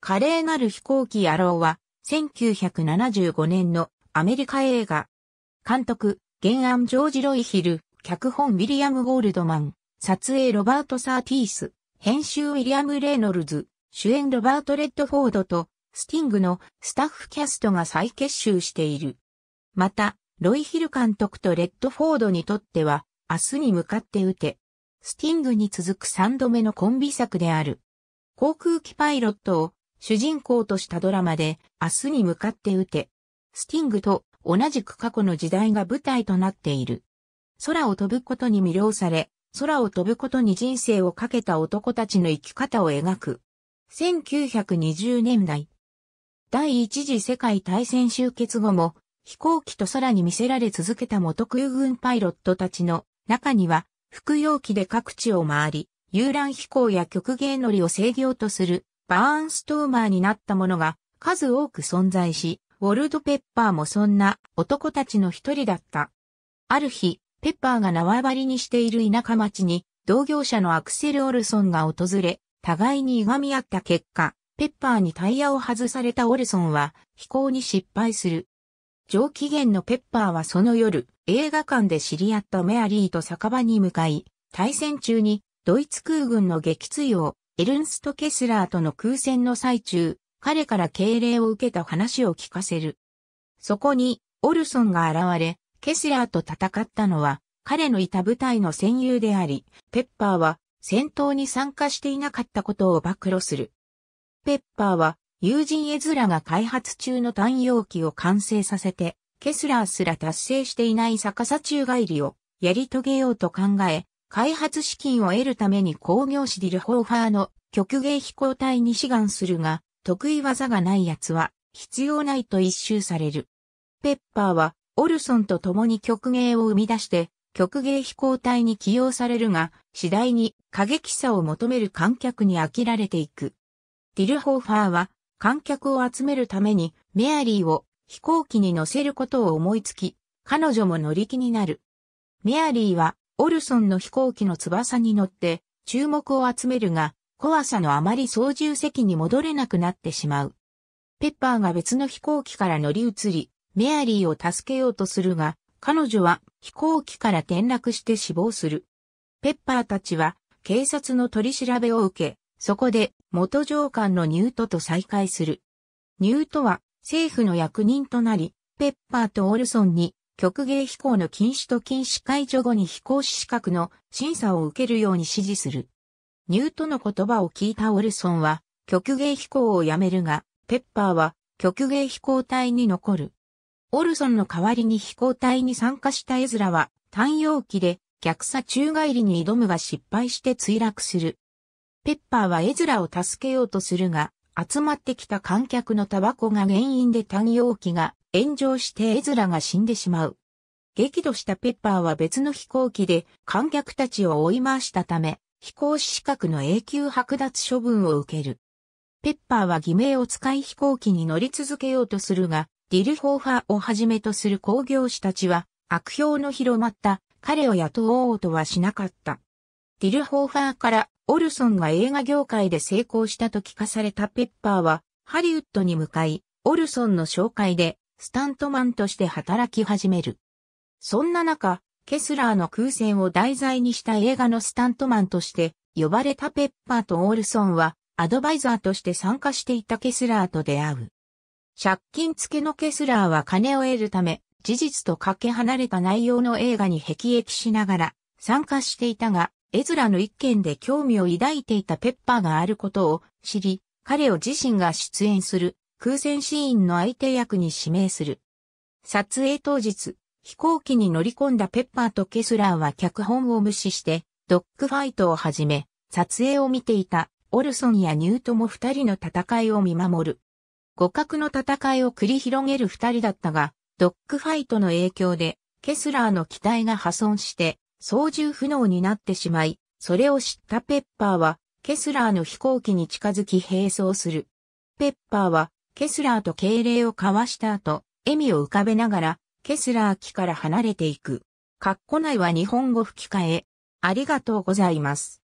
華麗なる飛行機野郎は、1975年のアメリカ映画。監督、原案ジョージ・ロイヒル、脚本ウィリアム・ゴールドマン、撮影ロバート・サーティース、編集ウィリアム・レイノルズ、主演ロバート・レッドフォードと、スティングのスタッフキャストが再結集している。また、ロイヒル監督とレッドフォードにとっては、明日に向かって打て、スティングに続く3度目のコンビ作である。航空機パイロットを主人公としたドラマで、明日に向かって撃て。スティングと同じく過去の時代が舞台となっている。空を飛ぶことに魅了され、空を飛ぶことに人生をかけた男たちの生き方を描く。1920年代。第一次世界大戦終結後も、飛行機と空に見せられ続けた元空軍パイロットたちの中には、服用機で各地を回り、遊覧飛行や曲芸乗りを制御とするバーンストーマーになったものが数多く存在し、ウォルド・ペッパーもそんな男たちの一人だった。ある日、ペッパーが縄張りにしている田舎町に同業者のアクセル・オルソンが訪れ、互いにいがみ合った結果、ペッパーにタイヤを外されたオルソンは飛行に失敗する。上機嫌のペッパーはその夜、映画館で知り合ったメアリーと酒場に向かい、対戦中にドイツ空軍の撃墜をエルンスト・ケスラーとの空戦の最中、彼から敬礼を受けた話を聞かせる。そこに、オルソンが現れ、ケスラーと戦ったのは、彼のいた部隊の戦友であり、ペッパーは戦闘に参加していなかったことを暴露する。ペッパーは友人エズラが開発中の単容機を完成させて、ケスラーすら達成していない逆さ宙返りをやり遂げようと考え、開発資金を得るために工業士ディルホーファーの曲芸飛行隊に志願するが、得意技がない奴は必要ないと一周される。ペッパーはオルソンと共に曲芸を生み出して曲芸飛行隊に起用されるが、次第に過激さを求める観客に飽きられていく。ディルホーファーは観客を集めるためにメアリーを飛行機に乗せることを思いつき、彼女も乗り気になる。メアリーはオルソンの飛行機の翼に乗って注目を集めるが、怖さのあまり操縦席に戻れなくなってしまう。ペッパーが別の飛行機から乗り移り、メアリーを助けようとするが、彼女は飛行機から転落して死亡する。ペッパーたちは警察の取り調べを受け、そこで元上官のニュートと再会する。ニュートは政府の役人となり、ペッパーとオルソンに曲芸飛行の禁止と禁止解除後に飛行士資格の審査を受けるように指示する。ニュートの言葉を聞いたオルソンは、曲芸飛行をやめるが、ペッパーは曲芸飛行隊に残る。オルソンの代わりに飛行隊に参加したエズラは、単容機で逆さ宙返りに挑むが失敗して墜落する。ペッパーはエズラを助けようとするが、集まってきた観客のタバコが原因で単容機が炎上してエズラが死んでしまう。激怒したペッパーは別の飛行機で観客たちを追い回したため、飛行士資格の永久剥奪処分を受ける。ペッパーは偽名を使い飛行機に乗り続けようとするが、ディルホーファーをはじめとする工業士たちは、悪評の広まった彼を雇おうとはしなかった。ディルホーファーからオルソンが映画業界で成功したと聞かされたペッパーは、ハリウッドに向かい、オルソンの紹介でスタントマンとして働き始める。そんな中、ケスラーの空戦を題材にした映画のスタントマンとして呼ばれたペッパーとオールソンはアドバイザーとして参加していたケスラーと出会う。借金付けのケスラーは金を得るため事実とかけ離れた内容の映画に辟易しながら参加していたが、エズラの一件で興味を抱いていたペッパーがあることを知り、彼を自身が出演する空戦シーンの相手役に指名する。撮影当日、飛行機に乗り込んだペッパーとケスラーは脚本を無視して、ドッグファイトをはじめ、撮影を見ていたオルソンやニュートも二人の戦いを見守る。互角の戦いを繰り広げる二人だったが、ドッグファイトの影響で、ケスラーの機体が破損して、操縦不能になってしまい、それを知ったペッパーは、ケスラーの飛行機に近づき並走する。ペッパーは、ケスラーと敬礼を交わした後、笑みを浮かべながら、ケスラー機から離れていく。カッコ内は日本語吹き替え。ありがとうございます。